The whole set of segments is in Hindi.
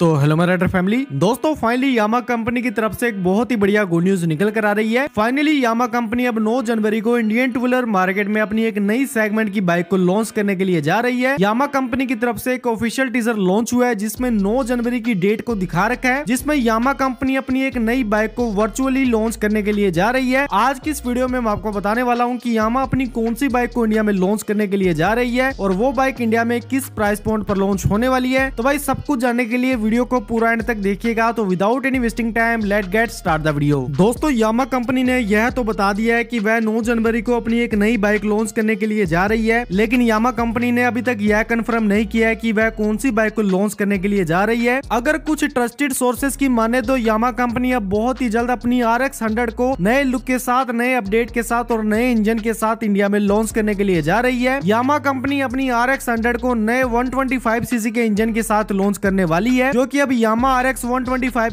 तो हेलो मेरा फैमिली दोस्तों फाइनली यामा कंपनी की तरफ से एक बहुत ही बढ़िया गुड न्यूज निकल कर आ रही है फाइनली यामा कंपनी अब 9 जनवरी को इंडियन टू व्हीलर मार्केट में अपनी एक नई सेगमेंट की बाइक को लॉन्च करने के लिए जा रही है यामा कंपनी की तरफ से एक ऑफिशियल टीजर लॉन्च हुआ है जिसमें नौ जनवरी की डेट को दिखा रखा है जिसमे यामा कंपनी अपनी एक नई बाइक को वर्चुअली लॉन्च करने के लिए जा रही है आज की इस वीडियो में मैं आपको बताने वाला हूँ की यामा अपनी कौन सी बाइक को इंडिया में लॉन्च करने के लिए जा रही है और वो बाइक इंडिया में किस प्राइस पॉइंट पर लॉन्च होने वाली है तो भाई सब कुछ जानने के लिए वीडियो को पूरा एंड तक देखिएगा तो without any wasting time let get start the video दोस्तों यामा कंपनी ने यह तो बता दिया है कि वह 9 जनवरी को अपनी एक नई बाइक लॉन्च करने के लिए जा रही है लेकिन यामा कंपनी ने अभी तक यह कंफर्म नहीं किया है कि वह कौन सी बाइक को लॉन्च करने के लिए जा रही है अगर कुछ ट्रस्टेड सोर्सेज की माने तो यामा कंपनी अब बहुत ही जल्द अपनी आर एक्स हंड्रेड को नए लुक के साथ नए अपडेट के साथ और नए इंजन के साथ इंडिया में लॉन्च करने के लिए जा रही है यामा कंपनी अपनी आर एक्स हंड्रेड को नए 125 सीसी के इंजन के साथ लॉन्च करने वाली है जो कि अब यामा आर एक्स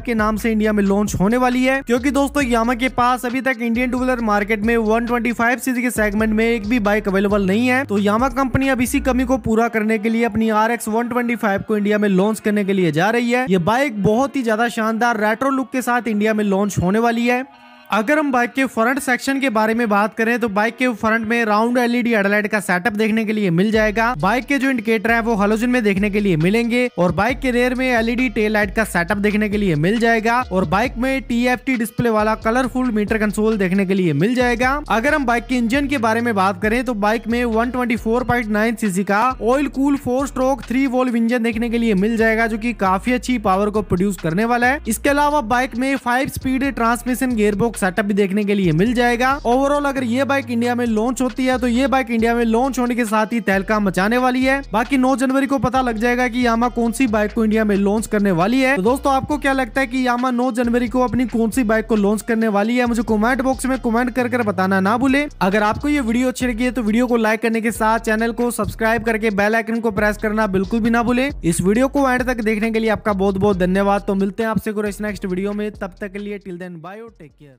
के नाम से इंडिया में लॉन्च होने वाली है क्योंकि दोस्तों यामा के पास अभी तक इंडियन टू व्हीलर मार्केट में 125 ट्वेंटी के सेगमेंट में एक भी बाइक अवेलेबल नहीं है तो यामा कंपनी अब इसी कमी को पूरा करने के लिए अपनी आर एक्स को इंडिया में लॉन्च करने के लिए जा रही है ये बाइक बहुत ही ज्यादा शानदार रेट्रो लुक के साथ इंडिया में लॉन्च होने वाली है अगर हम बाइक के फ्रंट सेक्शन के बारे में बात करें तो बाइक के फ्रंट में राउंड एलईडी हेडलाइट का सेटअप देखने के लिए मिल जाएगा बाइक के जो इंडिकेटर है वो हलोजन में देखने के लिए मिलेंगे और बाइक के रेयर में एलईडी टेल लाइट का सेटअप देखने के लिए मिल जाएगा और बाइक में टी डिस्प्ले वाला कलरफुल मीटर कंसोल देखने के लिए मिल जाएगा अगर हम बाइक के इंजन के बारे में बात करें तो बाइक में 124.9 सीसी का oil cool four stroke three valve engine देखने के लिए मिल जाएगा जो की काफी अच्छी पावर को प्रोड्यूस करने वाला है इसके अलावा बाइक में five speed transmission gearbox setup भी देखने के लिए मिल जाएगा ओवरऑल अगर ये बाइक इंडिया में लॉन्च होती है तो ये बाइक इंडिया में लॉन्च होने के साथ ही तहलका मचाने वाली है बाकी नौ जनवरी को पता लग जाएगा की यामा कौन सी बाइक को इंडिया में लॉन्च करने वाली है तो दोस्तों आपको क्या लगता है की यामा नौ जनवरी को अपनी कौन सी बाइक को लॉन्च करने वाली है मुझे कॉमेंट बॉक्स में कॉमेंट कर बताना ना भूले अगर आपको ये वीडियो अच्छी लगी है तो वीडियो को लाइक करने के साथ चैनल को सब्सक्राइब करके बेल आइकन को प्रेस करना बिल्कुल भी ना भूले इस वीडियो को एंड तक देखने के लिए आपका बहुत बहुत धन्यवाद तो मिलते हैं आपसे नेक्स्ट वीडियो में तब तक के लिए till then biotech care